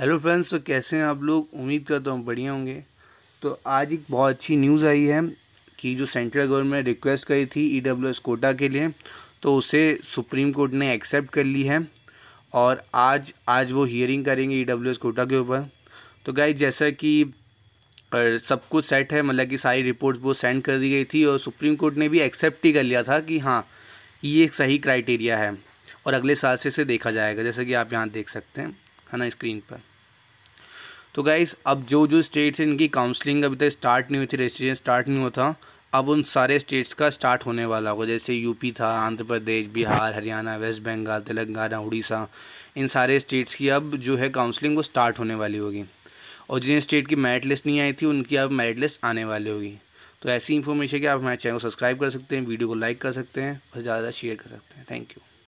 hello friends तो कैसे हैं आप लोग उम्मीद करता हूँ बढ़िया होंगे तो आज एक बहुत अच्छी न्यूज़ आई है कि जो सेंट्रल गवर्नमेंट रिक्वेस्ट करी थी ई डब्ल्यू एस कोटा के लिए तो उसे सुप्रीम कोर्ट ने एक्सेप्ट कर ली है और आज आज वो हियरिंग करेंगे ई डब्ल्यू एस कोटा के ऊपर तो गाइज जैसा कि सब कुछ सेट है मतलब कि सारी रिपोर्ट्स वो सेंड कर दी गई थी और सुप्रीम कोर्ट ने भी एक्सेप्ट ही कर लिया था कि हाँ ये सही क्राइटेरिया है और अगले साल से इसे देखा जाएगा जैसे कि आप यहाँ देख सकते हैं है ना स्क्रीन पर तो गाइज अब जो जो स्टेट्स हैं इनकी काउंसलिंग अभी तक स्टार्ट नहीं हुई थी रजिस्ट्रेशन स्टार्ट नहीं हुआ था अब उन सारे स्टेट्स का स्टार्ट होने वाला होगा जैसे यूपी था आंध्र प्रदेश बिहार हरियाणा वेस्ट बंगाल तेलंगाना उड़ीसा इन सारे स्टेट्स की अब जो है काउंसलिंग वो स्टार्ट होने वाली होगी और जिन स्टेट की मेरिट लिस्ट नहीं आई थी उनकी अब मेरिट लिस्ट आने वाली होगी तो ऐसी इन्फॉर्मेशन के आप हमारे चैनल को सब्सक्राइब कर सकते हैं वीडियो को लाइक कर सकते हैं और ज़्यादा शेयर कर सकते हैं थैंक यू